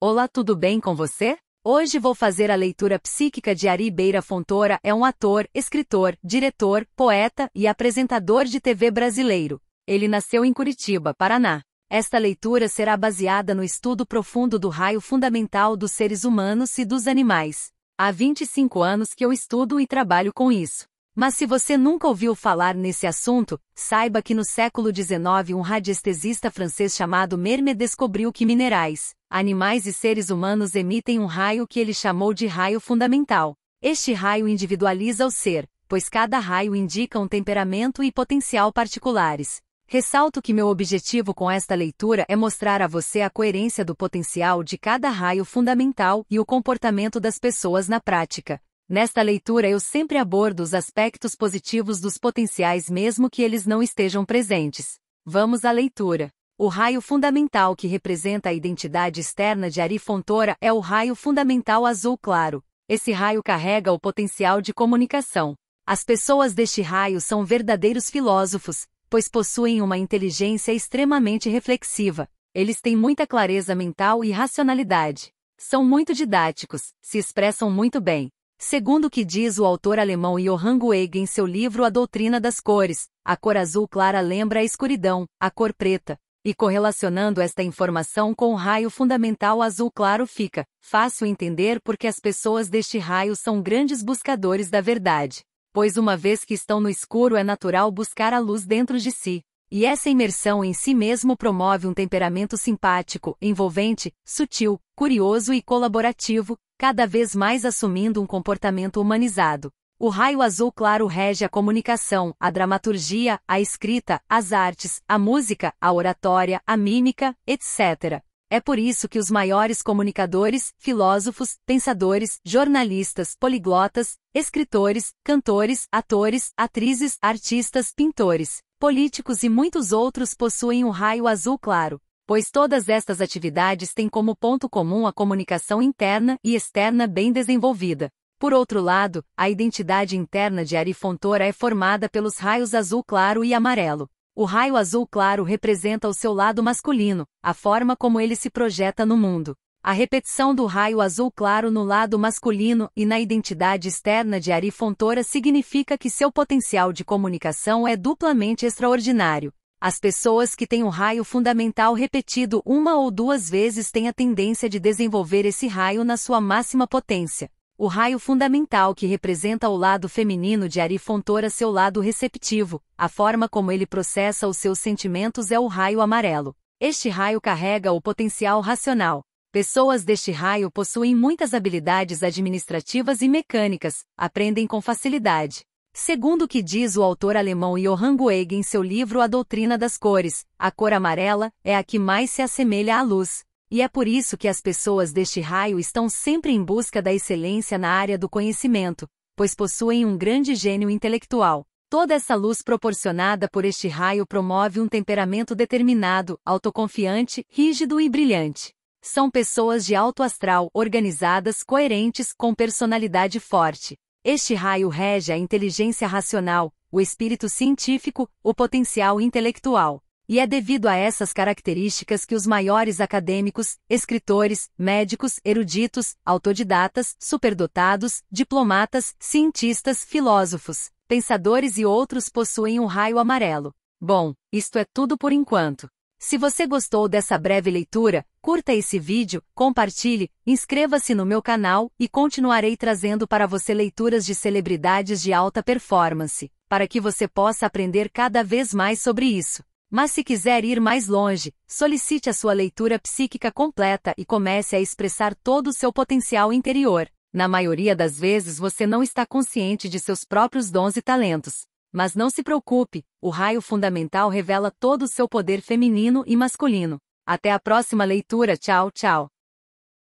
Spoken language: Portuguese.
Olá, tudo bem com você? Hoje vou fazer a leitura psíquica de Ari Beira Fontoura, é um ator, escritor, diretor, poeta e apresentador de TV brasileiro. Ele nasceu em Curitiba, Paraná. Esta leitura será baseada no estudo profundo do raio fundamental dos seres humanos e dos animais. Há 25 anos que eu estudo e trabalho com isso. Mas se você nunca ouviu falar nesse assunto, saiba que no século XIX um radiestesista francês chamado Mermet descobriu que minerais, animais e seres humanos emitem um raio que ele chamou de raio fundamental. Este raio individualiza o ser, pois cada raio indica um temperamento e potencial particulares. Ressalto que meu objetivo com esta leitura é mostrar a você a coerência do potencial de cada raio fundamental e o comportamento das pessoas na prática. Nesta leitura eu sempre abordo os aspectos positivos dos potenciais mesmo que eles não estejam presentes. Vamos à leitura. O raio fundamental que representa a identidade externa de Ari Fontoura é o raio fundamental azul claro. Esse raio carrega o potencial de comunicação. As pessoas deste raio são verdadeiros filósofos, pois possuem uma inteligência extremamente reflexiva. Eles têm muita clareza mental e racionalidade. São muito didáticos, se expressam muito bem, Segundo o que diz o autor alemão Johann Gueg em seu livro A Doutrina das Cores, a cor azul clara lembra a escuridão, a cor preta, e correlacionando esta informação com o raio fundamental azul claro fica fácil entender porque as pessoas deste raio são grandes buscadores da verdade, pois uma vez que estão no escuro é natural buscar a luz dentro de si. E essa imersão em si mesmo promove um temperamento simpático, envolvente, sutil, curioso e colaborativo, cada vez mais assumindo um comportamento humanizado. O raio azul claro rege a comunicação, a dramaturgia, a escrita, as artes, a música, a oratória, a mímica, etc. É por isso que os maiores comunicadores, filósofos, pensadores, jornalistas, poliglotas, escritores, cantores, atores, atrizes, artistas, pintores, políticos e muitos outros possuem um raio azul claro pois todas estas atividades têm como ponto comum a comunicação interna e externa bem desenvolvida. Por outro lado, a identidade interna de Arifontora é formada pelos raios azul claro e amarelo. O raio azul claro representa o seu lado masculino, a forma como ele se projeta no mundo. A repetição do raio azul claro no lado masculino e na identidade externa de Arifontora significa que seu potencial de comunicação é duplamente extraordinário. As pessoas que têm o raio fundamental repetido uma ou duas vezes têm a tendência de desenvolver esse raio na sua máxima potência. O raio fundamental que representa o lado feminino de Ari Fontoura seu lado receptivo, a forma como ele processa os seus sentimentos é o raio amarelo. Este raio carrega o potencial racional. Pessoas deste raio possuem muitas habilidades administrativas e mecânicas, aprendem com facilidade, Segundo o que diz o autor alemão Johann Goeg em seu livro A Doutrina das Cores, a cor amarela é a que mais se assemelha à luz. E é por isso que as pessoas deste raio estão sempre em busca da excelência na área do conhecimento, pois possuem um grande gênio intelectual. Toda essa luz proporcionada por este raio promove um temperamento determinado, autoconfiante, rígido e brilhante. São pessoas de alto astral, organizadas, coerentes, com personalidade forte. Este raio rege a inteligência racional, o espírito científico, o potencial intelectual. E é devido a essas características que os maiores acadêmicos, escritores, médicos, eruditos, autodidatas, superdotados, diplomatas, cientistas, filósofos, pensadores e outros possuem um raio amarelo. Bom, isto é tudo por enquanto. Se você gostou dessa breve leitura, curta esse vídeo, compartilhe, inscreva-se no meu canal e continuarei trazendo para você leituras de celebridades de alta performance, para que você possa aprender cada vez mais sobre isso. Mas se quiser ir mais longe, solicite a sua leitura psíquica completa e comece a expressar todo o seu potencial interior. Na maioria das vezes você não está consciente de seus próprios dons e talentos. Mas não se preocupe, o raio fundamental revela todo o seu poder feminino e masculino. Até a próxima leitura, tchau, tchau.